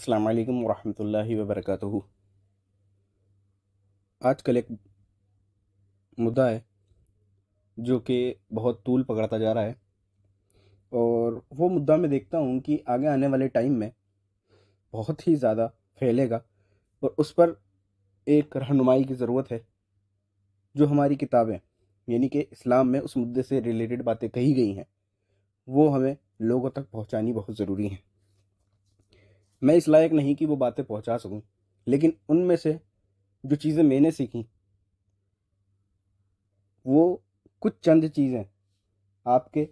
अस्सलाम वालेकुम वरहमतुल्लाहि आज आजकल एक मुद्दा है जो कि बहुत तूल पकड़ता जा रहा है और वो मुद्दा मैं देखता हूँ कि आगे आने वाले टाइम में बहुत ही ज़्यादा फैलेगा और उस पर एक रहनुमाई की ज़रूरत है जो हमारी किताबें यानी कि इस्लाम में उस मुद्दे से रिलेटेड बातें कही गई हैं वो हमें लोगों तक पहुँचानी बहुत ज़रूरी हैं मैं इस लायक नहीं कि वो बातें पहुंचा सकूं लेकिन उनमें से जो चीज़ें मैंने सीखी वो कुछ चंद चीज़ें आपके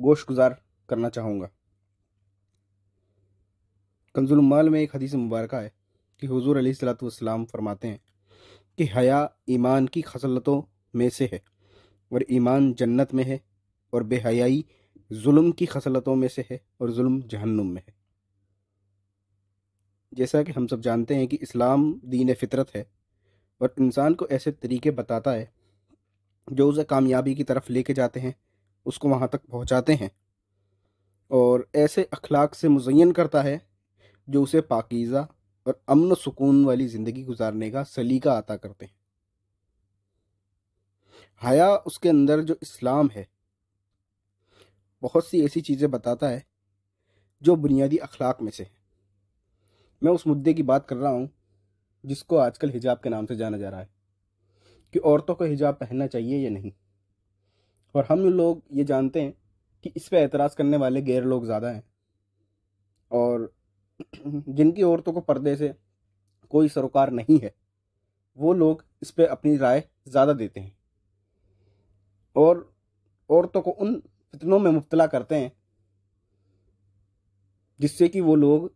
गोश गुजार करना चाहूँगा कंजुलमाल में एक हदीस मुबारक है कि हुजूर अली सलाम फरमाते हैं कि हया ईमान की खसलतों में से है और ईमान जन्नत में है और बेहयाई जुल्म की खसलतों में से है और जुल्म जहन्नुम में है जैसा कि हम सब जानते हैं कि इस्लाम दीन फितरत है और इंसान को ऐसे तरीके बताता है जो उसे कामयाबी की तरफ लेके जाते हैं उसको वहाँ तक पहुँचाते हैं और ऐसे अखलाक से मुजयन करता है जो उसे पाकिज़ा और अमन सुकून वाली ज़िंदगी गुजारने का सलीका आता करते हैं हया उसके अंदर जो इस्लाम है बहुत सी ऐसी चीज़ें बताता है जो बुनियादी अखलाक में से है मैं उस मुद्दे की बात कर रहा हूँ जिसको आजकल हिजाब के नाम से जाना जा रहा है कि औरतों को हिजाब पहनना चाहिए या नहीं और हम लोग ये जानते हैं कि इस पर एतराज़ करने वाले गैर लोग ज़्यादा हैं और जिनकी औरतों को पर्दे से कोई सरोकार नहीं है वो लोग इस पर अपनी राय ज़्यादा देते हैं और औरतों को उन फितनों में मुबला करते हैं जिससे कि वो लोग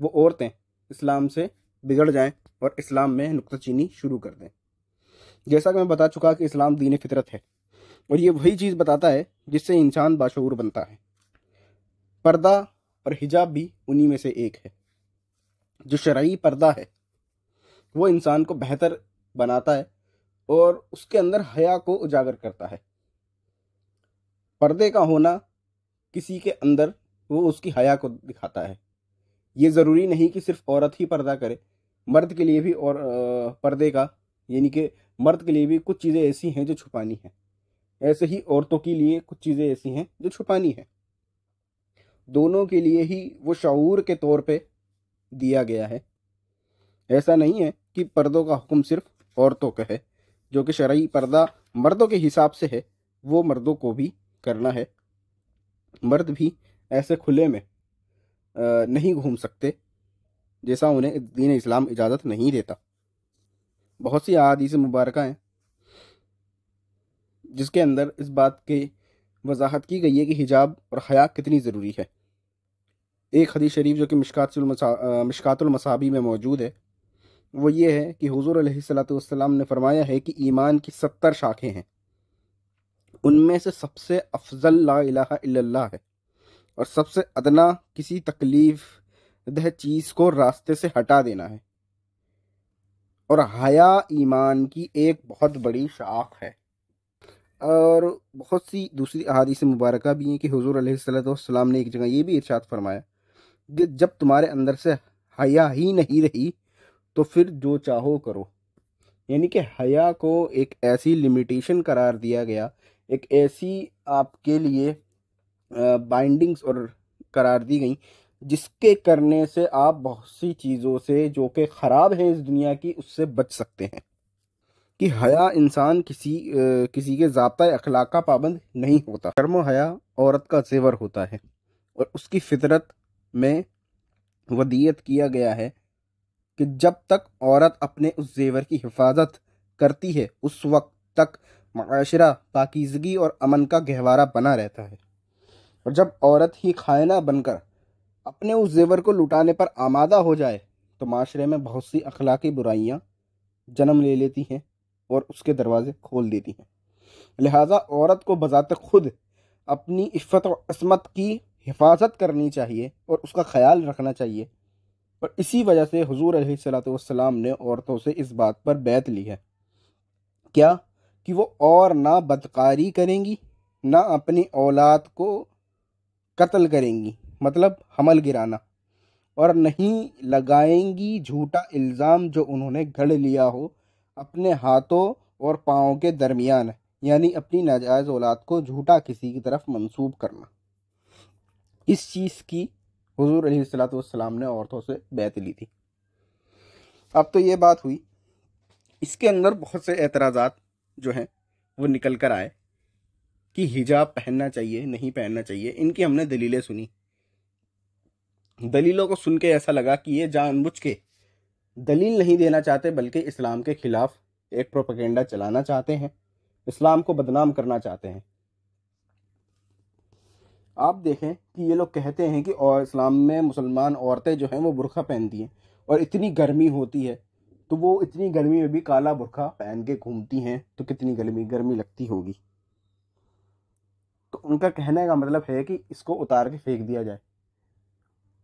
वो औरतें इस्लाम से बिगड़ जाएं और इस्लाम में चीनी शुरू कर दें जैसा कि मैं बता चुका कि इस्लाम दीन फितरत है और ये वही चीज़ बताता है जिससे इंसान बाशूर बनता है पर्दा और हिजाब भी उन्हीं में से एक है जो शरयी पर्दा है वो इंसान को बेहतर बनाता है और उसके अंदर हया को उजागर करता है पर्दे का होना किसी के अंदर वो उसकी हया को दिखाता है ये ज़रूरी नहीं कि सिर्फ औरत ही पर्दा करे मर्द के लिए भी और पर्दे का यानी कि मर्द के लिए भी कुछ चीज़ें ऐसी हैं जो छुपानी हैं ऐसे ही औरतों के लिए कुछ चीज़ें ऐसी हैं जो छुपानी हैं दोनों के लिए ही वो शूर के तौर पे दिया गया है ऐसा नहीं है कि पर्दों का हुक्म सिर्फ औरतों का है जो कि शरा पर्दा मर्दों के हिसाब से है वो मर्दों को भी करना है मर्द भी ऐसे खुले में नहीं घूम सकते जैसा उन्हें दीन इस्लाम इजाज़त नहीं देता बहुत सी अदीस मुबारक हैं जिसके अंदर इस बात की वजाहत की गई है कि हिजाब और हया कितनी ज़रूरी है एक हदीस शरीफ जो कि मिशकातुलमसा मिशकातुलमसाबी में मौजूद है वो ये है कि हजूर सलाम ने फरमाया है कि ईमान की सत्तर शाखें हैं उनमें से सबसे अफजल ला इलाहा है और सबसे अदना किसी तकलीफ दह चीज़ को रास्ते से हटा देना है और हया ईमान की एक बहुत बड़ी शाख है और बहुत सी दूसरी से मुबारक भी हैं कि हजूर सलाम ने एक जगह ये भी इर्शाद फरमाया कि जब तुम्हारे अंदर से हया ही नहीं रही तो फिर जो चाहो करो यानी कि हया को एक ऐसी लिमिटेशन करार दिया गया एक ऐसी आपके लिए बाइंडिंग्स और करार दी गई जिसके करने से आप बहुत सी चीज़ों से जो कि ख़राब हैं इस दुनिया की उससे बच सकते हैं कि हया इंसान किसी किसी के जबता अखलाक का पाबंद नहीं होता कर्म हया औरत का जेवर होता है और उसकी फितरत में वदियत किया गया है कि जब तक औरत अपने उस जेवर की हिफाजत करती है उस वक्त तक माशरा पाकिजगी और अमन का गहवारा बना रहता है और जब औरत ही खायना बनकर अपने उस जेवर को लुटाने पर आमादा हो जाए तो माशरे में बहुत सी अखलाकी बुराइयाँ जन्म ले लेती हैं और उसके दरवाजे खोल देती हैं लिहाजा औरत को बजात खुद अपनी इफ़्फ़त और असमत की हिफाजत करनी चाहिए और उसका ख्याल रखना चाहिए और इसी वजह से हजूर सलाम ने औरतों से इस बात पर बैत ली है क्या कि वो और ना बदकारी करेंगी ना अपनी औलाद को कत्ल करेंगी मतलब हमल गिराना और नहीं लगाएंगी झूठा इल्ज़ाम जो उन्होंने घड़ लिया हो अपने हाथों और पाँव के दरमियान यानी अपनी नाजायज़ औलाद को झूठा किसी की तरफ मंसूब करना इस चीज़ की हजूर सलाम ने औरतों से बैत ली थी अब तो ये बात हुई इसके अंदर बहुत से एतराज़ात जो हैं वो निकल कर आए कि हिजाब पहनना चाहिए नहीं पहनना चाहिए इनकी हमने दलीलें सुनी दलीलों को सुन के ऐसा लगा कि ये जानबूझ के दलील नहीं देना चाहते बल्कि इस्लाम के खिलाफ एक प्रोपेगेंडा चलाना चाहते हैं इस्लाम को बदनाम करना चाहते हैं आप देखें कि ये लोग कहते हैं कि और इस्लाम में मुसलमान औरतें जो हैं वो बुरखा पहनती हैं और इतनी गर्मी होती है तो वो इतनी गर्मी में भी काला बुरखा पहन के घूमती हैं तो कितनी गर्मी गर्मी लगती होगी तो उनका कहने का मतलब है कि इसको उतार के फेंक दिया जाए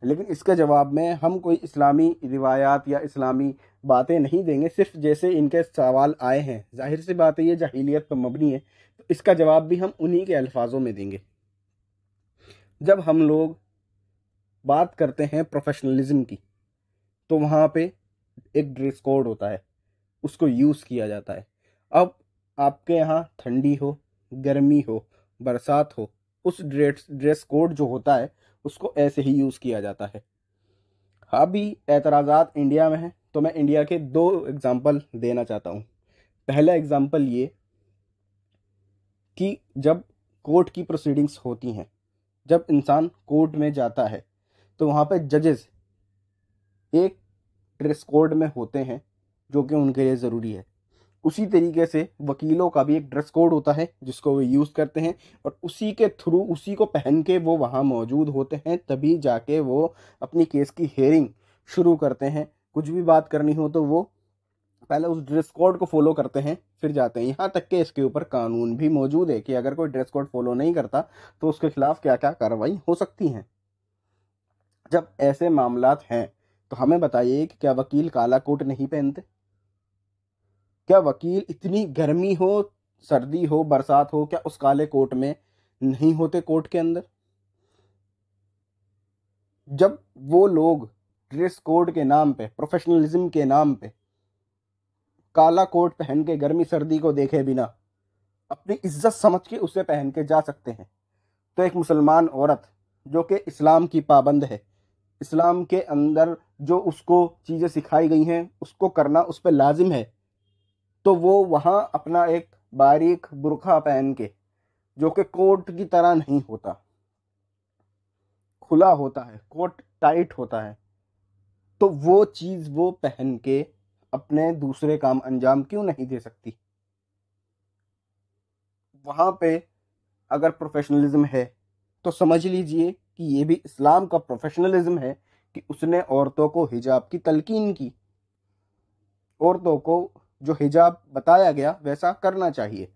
लेकिन इसके जवाब में हम कोई इस्लामी रिवायात या इस्लामी बातें नहीं देंगे सिर्फ जैसे इनके सवाल आए हैं जाहिर सी बात है ये जाहिलियत पर मबनी है तो इसका जवाब भी हम उन्हीं के अल्फाजों में देंगे जब हम लोग बात करते हैं प्रोफेशनलिज्म की तो वहाँ पे एक ड्रेस कोड होता है उसको यूज़ किया जाता है अब आपके यहाँ ठंडी हो गर्मी हो बरसात हो उस ड्रेस ड्रेस कोड जो होता है उसको ऐसे ही यूज़ किया जाता है अभी एतराज़ात इंडिया में हैं तो मैं इंडिया के दो एग्ज़ाम्पल देना चाहता हूँ पहला एग्ज़ाम्पल ये कि जब कोर्ट की प्रोसीडिंग्स होती हैं जब इंसान कोर्ट में जाता है तो वहाँ पे जजेस एक ड्रेस कोड में होते हैं जो कि उनके लिए ज़रूरी है उसी तरीके से वकीलों का भी एक ड्रेस कोड होता है जिसको वो यूज़ करते हैं और उसी के थ्रू उसी को पहन के वो वहाँ मौजूद होते हैं तभी जाके वो अपनी केस की हेयरिंग शुरू करते हैं कुछ भी बात करनी हो तो वो पहले उस ड्रेस कोड को फॉलो करते हैं फिर जाते हैं यहाँ तक के इसके ऊपर कानून भी मौजूद है कि अगर कोई ड्रेस कोड फॉलो नहीं करता तो उसके खिलाफ क्या क्या कार्रवाई हो सकती है जब ऐसे मामला हैं तो हमें बताइए कि क्या वकील काला कोट नहीं पहनते क्या वकील इतनी गर्मी हो सर्दी हो बरसात हो क्या उस काले कोट में नहीं होते कोर्ट के अंदर जब वो लोग ड्रेस कोड के नाम पे प्रोफेशनलिज्म के नाम पे काला कोट पहन के गर्मी सर्दी को देखे बिना अपनी इज्जत समझ के उसे पहन के जा सकते हैं तो एक मुसलमान औरत जो कि इस्लाम की पाबंद है इस्लाम के अंदर जो उसको चीज़ें सिखाई गई हैं उसको करना उस पर लाजिम है तो वो वहाँ अपना एक बारीक बुरखा पहन के जो कि कोट की तरह नहीं होता खुला होता है कोट टाइट होता है तो वो चीज़ वो पहन के अपने दूसरे काम अंजाम क्यों नहीं दे सकती वहाँ पे अगर प्रोफेशनलिज्म है तो समझ लीजिए कि ये भी इस्लाम का प्रोफेशनलिज्म है कि उसने औरतों को हिजाब की तलकीन की औरतों को जो हिजाब बताया गया वैसा करना चाहिए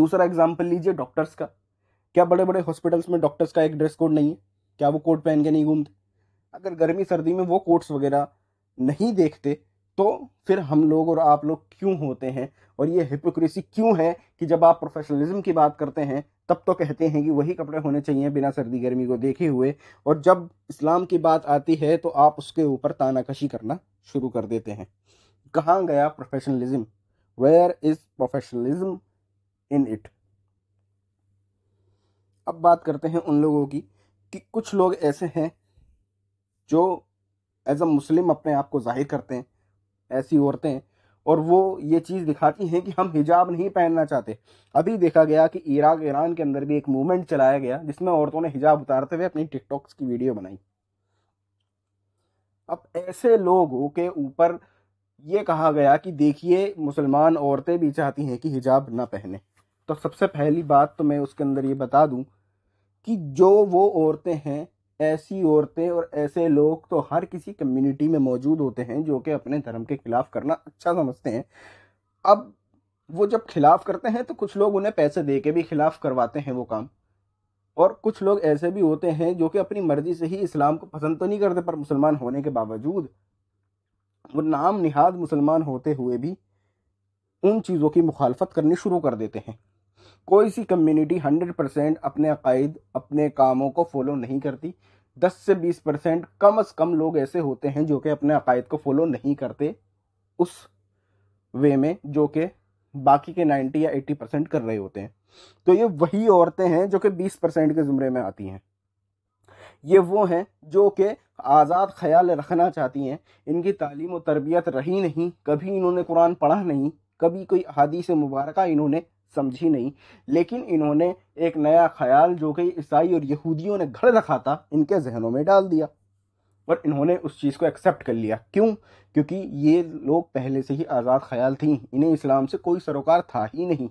दूसरा एग्जाम्पल लीजिए डॉक्टर्स का क्या बड़े बड़े हॉस्पिटल्स में डॉक्टर्स का एक ड्रेस कोड नहीं है क्या वो कोट पहन के नहीं घूमते अगर गर्मी सर्दी में वो कोट्स वगैरह नहीं देखते तो फिर हम लोग और आप लोग क्यों होते हैं और ये हिपोक्रेसी क्यों है कि जब आप प्रोफेशनलिज्म की बात करते हैं तब तो कहते हैं कि वही कपड़े होने चाहिए बिना सर्दी गर्मी को देखे हुए और जब इस्लाम की बात आती है तो आप उसके ऊपर तानाकशी करना शुरू कर देते हैं कहाँ गया professionalism where is professionalism in it अब बात करते हैं उन लोगों की कि कुछ लोग ऐसे हैं जो एज अ मुस्लिम अपने आप को जाहिर करते हैं ऐसी औरतें और वो ये चीज़ दिखाती हैं कि हम हिजाब नहीं पहनना चाहते अभी देखा गया कि इराक ईरान के अंदर भी एक मूवमेंट चलाया गया जिसमें औरतों ने हिजाब उतारते हुए अपनी टिकटॉक्स की वीडियो बनाई अब ऐसे लोगों के ऊपर ये कहा गया कि देखिए मुसलमान औरतें भी चाहती हैं कि हिजाब ना पहने तो सबसे पहली बात तो मैं उसके अंदर ये बता दूं कि जो वो औरतें हैं ऐसी औरतें और ऐसे लोग तो हर किसी कम्युनिटी में मौजूद होते हैं जो कि अपने धर्म के खिलाफ करना अच्छा समझते हैं अब वो जब खिलाफ करते हैं तो कुछ लोग उन्हें पैसे दे के भी खिलाफ करवाते हैं वो काम और कुछ लोग ऐसे भी होते हैं जो कि अपनी मर्ज़ी से ही इस्लाम को पसंद तो नहीं करते पर मुसलमान होने के बावजूद वो नाम निहाद मुसलमान होते हुए भी उन चीज़ों की मुखालफत करनी शुरू कर देते हैं कोई सी कम्युनिटी हंड्रेड परसेंट अपने अकायद अपने कामों को फॉलो नहीं करती दस से बीस परसेंट कम अज़ कम लोग ऐसे होते हैं जो कि अपने अकायद को फॉलो नहीं करते उस वे में जो कि बाकी के नाइन्टी या एट्टी परसेंट कर रहे होते हैं तो ये वही औरतें हैं जो कि बीस परसेंट के ज़ुमरे में आती हैं ये वो हैं जो कि आज़ाद ख्याल रखना चाहती हैं इनकी तालीम और तरबियत रही नहीं कभी इन्होंने कुरान पढ़ा नहीं कभी कोई हदीस मुबारक इन्होंने समझी नहीं लेकिन इन्होंने एक नया ख्याल जो कि ईसाई और यहूदियों ने घर रखा था इनके जहनों में डाल दिया और इन्होंने उस चीज़ को एक्सेप्ट कर लिया क्यों क्योंकि ये लोग पहले से ही आज़ाद ख्याल थी इन्हें इस्लाम से कोई सरोकार था ही नहीं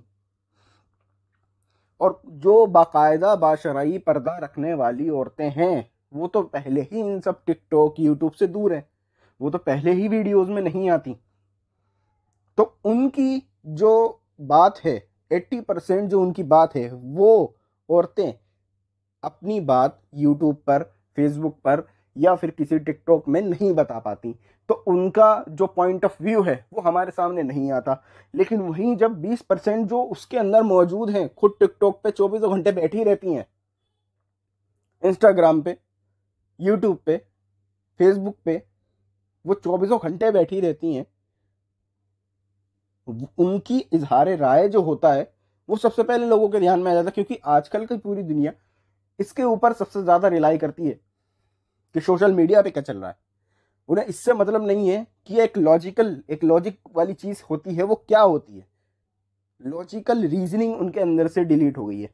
और जो बाकायदा बाशराई पर्दा रखने वाली औरतें हैं वो तो पहले ही इन सब टिकटॉक यूट्यूब से दूर हैं वो तो पहले ही वीडियोस में नहीं आती तो उनकी जो बात है एट्टी परसेंट जो उनकी बात है वो औरतें अपनी बात यूट्यूब पर फेसबुक पर या फिर किसी टिकटॉक में नहीं बता पाती तो उनका जो पॉइंट ऑफ व्यू है वो हमारे सामने नहीं आता लेकिन वहीं जब 20 परसेंट जो उसके अंदर मौजूद हैं खुद टिकटॉक पे चौबीसों घंटे बैठी रहती हैं इंस्टाग्राम पे यूट्यूब पे फेसबुक पे वो चौबीसों घंटे बैठी रहती हैं उनकी इजहार राय जो होता है वो सबसे पहले लोगों के ध्यान में आ जाता है क्योंकि आजकल की पूरी दुनिया इसके ऊपर सबसे ज़्यादा रिलाई करती है कि सोशल मीडिया पे क्या चल रहा है उन्हें इससे मतलब नहीं है कि एक लॉजिकल एक लॉजिक वाली चीज़ होती है वो क्या होती है लॉजिकल रीजनिंग उनके अंदर से डिलीट हो गई है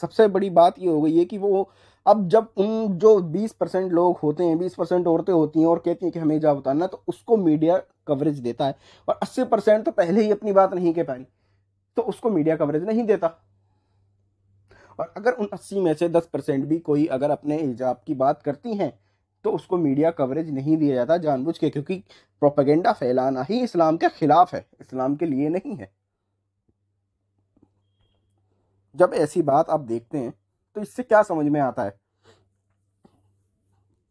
सबसे बड़ी बात ये हो गई है कि वो अब जब उन जो बीस परसेंट लोग होते हैं बीस परसेंट औरतें होती हैं और कहती हैं कि हमें जा बताना तो उसको मीडिया कवरेज देता है और अस्सी परसेंट तो पहले ही अपनी बात नहीं कह पाई तो उसको मीडिया कवरेज नहीं देता और अगर उन अस्सी में से दस परसेंट भी कोई अगर अपने हिजाब की बात करती हैं तो उसको मीडिया कवरेज नहीं दिया जाता जानबूझ के क्योंकि प्रोपेगेंडा फैलाना ही इस्लाम के ख़िलाफ़ है इस्लाम के लिए नहीं है जब ऐसी बात आप देखते हैं तो इससे क्या समझ में आता है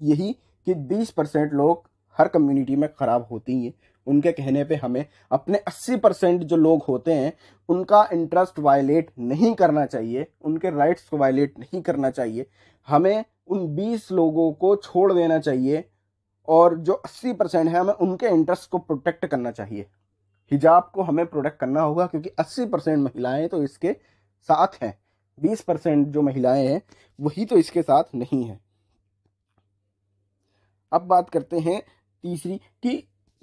यही कि बीस परसेंट लोग हर कम्युनिटी में ख़राब होती हैं उनके कहने पे हमें अपने 80 परसेंट जो लोग होते हैं उनका इंटरेस्ट वायलेट नहीं करना चाहिए उनके राइट्स को वायलेट नहीं करना चाहिए हमें उन 20 लोगों को छोड़ देना चाहिए और जो 80 परसेंट है हमें उनके इंटरेस्ट को प्रोटेक्ट करना चाहिए हिजाब को हमें प्रोटेक्ट करना होगा क्योंकि 80 परसेंट महिलाएँ तो इसके साथ हैं 20 परसेंट जो महिलाएं हैं वही तो इसके साथ नहीं हैं अब बात करते हैं तीसरी कि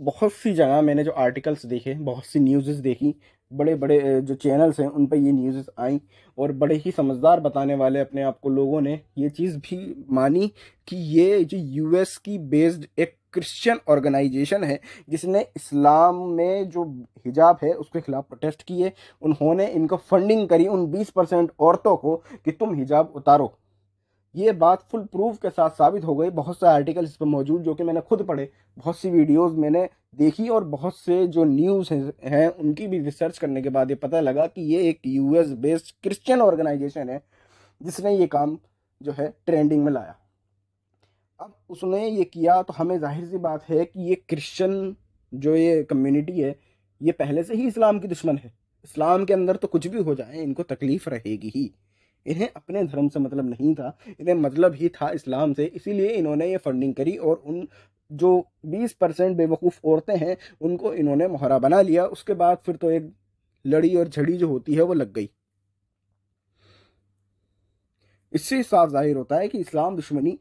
बहुत सी जगह मैंने जो आर्टिकल्स देखे बहुत सी न्यूज़ देखी बड़े बड़े जो चैनल्स हैं उन पर ये न्यूज़ आई और बड़े ही समझदार बताने वाले अपने आप को लोगों ने ये चीज़ भी मानी कि ये जो यूएस की बेस्ड एक क्रिश्चियन ऑर्गेनाइजेशन है जिसने इस्लाम में जो हिजाब है उसके खिलाफ प्रोटेस्ट किए उन्होंने इनको फंडिंग करी उन 20 परसेंट औरतों को कि तुम हिजाब उतारो ये बात फुल प्रूफ के साथ साबित हो गई बहुत सारे आर्टिकल इस पर मौजूद जो कि मैंने खुद पढ़े बहुत सी वीडियोस मैंने देखी और बहुत से जो न्यूज़ हैं उनकी भी रिसर्च करने के बाद ये पता लगा कि ये एक यूएस बेस्ड क्रिश्चियन ऑर्गेनाइजेशन है जिसने ये काम जो है ट्रेंडिंग में लाया अब उसने ये किया तो हमें जाहिर सी बात है कि ये क्रिश्चन जो ये कम्यूनिटी है ये पहले से ही इस्लाम की दुश्मन है इस्लाम के अंदर तो कुछ भी हो जाए इनको तकलीफ़ रहेगी ही इन्हें अपने धर्म से मतलब नहीं था इन्हें मतलब ही था इस्लाम से इसीलिए इन्होंने ये फंडिंग करी और उन जो 20 परसेंट बेवकूफ़ औरतें हैं उनको इन्होंने मोहरा बना लिया उसके बाद फिर तो एक लड़ी और झड़ी जो होती है वो लग गई इससे साफ जाहिर होता है कि इस्लाम दुश्मनी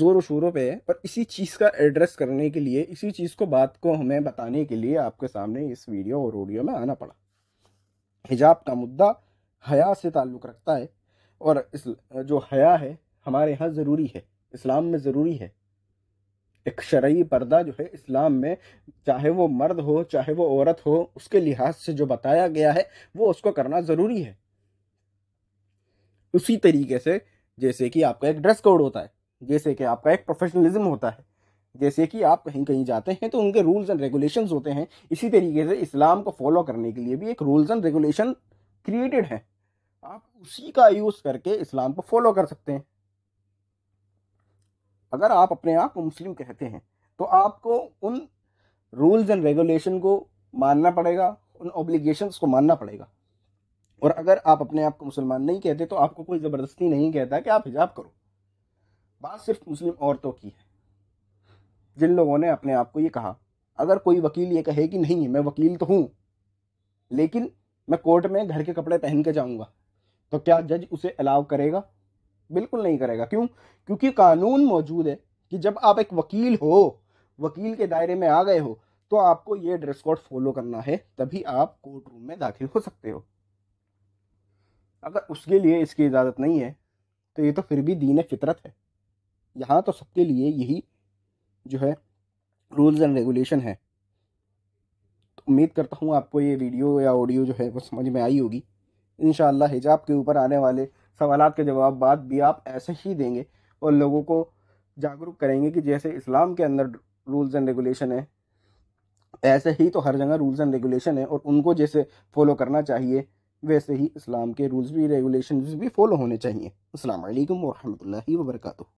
ज़ोरों शोरों पे है पर इसी चीज़ का एड्रेस करने के लिए इसी चीज़ को बात को हमें बताने के लिए आपके सामने इस वीडियो और ऑडियो में आना पड़ा हिजाब का मुद्दा हया से ताल्लुक़ रखता है और इस जो हया है हमारे यहाँ ज़रूरी है इस्लाम में ज़रूरी है एक शरयी पर्दा जो है इस्लाम में चाहे वो मर्द हो चाहे वो औरत हो उसके लिहाज से जो बताया गया है वो उसको करना ज़रूरी है उसी तरीके से जैसे कि आपका एक ड्रेस कोड होता है जैसे कि आपका एक प्रोफेशनलिज्म होता है जैसे कि आप कहीं कहीं जाते हैं तो उनके रूल्स एंड रेगुलेशंस होते हैं इसी तरीके से इस्लाम को फॉलो करने के लिए भी एक रूल्स एंड रेगुलेशन क्रिएटेड है आप उसी का यूज़ करके इस्लाम को फॉलो कर सकते हैं अगर आप अपने आप को मुस्लिम कहते हैं तो आपको उन रूल्स एंड रेगुलेशन को मानना पड़ेगा उन ऑब्लिगेशंस को मानना पड़ेगा और अगर आप अपने आप को मुसलमान नहीं कहते तो आपको कोई ज़बरदस्ती नहीं कहता कि आप हिजाब करो बात सिर्फ मुस्लिम औरतों की है जिन लोगों ने अपने आप को ये कहा अगर कोई वकील ये कहे कि नहीं मैं वकील तो हूँ लेकिन मैं कोर्ट में घर के कपड़े पहन के जाऊँगा तो क्या जज उसे अलाउ करेगा बिल्कुल नहीं करेगा क्यों क्योंकि कानून मौजूद है कि जब आप एक वकील हो वकील के दायरे में आ गए हो तो आपको ये ड्रेस कोड फॉलो करना है तभी आप कोर्ट रूम में दाखिल हो सकते हो अगर उसके लिए इसकी इजाज़त नहीं है तो ये तो फिर भी दीन फितरत है यहाँ तो सबके लिए यही जो है रूल्स एंड रेगुलेशन है उम्मीद करता हूँ आपको ये वीडियो या ऑडियो जो है वो समझ में आई होगी इन हिजाब के ऊपर आने वाले सवाल के जवाब बात भी आप ऐसे ही देंगे और लोगों को जागरूक करेंगे कि जैसे इस्लाम के अंदर रूल्स एंड रेगुलेशन है ऐसे ही तो हर जगह रूल्स एंड रेगुलेशन है और उनको जैसे फॉलो करना चाहिए वैसे ही इस्लाम के रूल्स भी रेगुलेशन भी फॉलो होने चाहिए अल्लाम वरहमल वर्का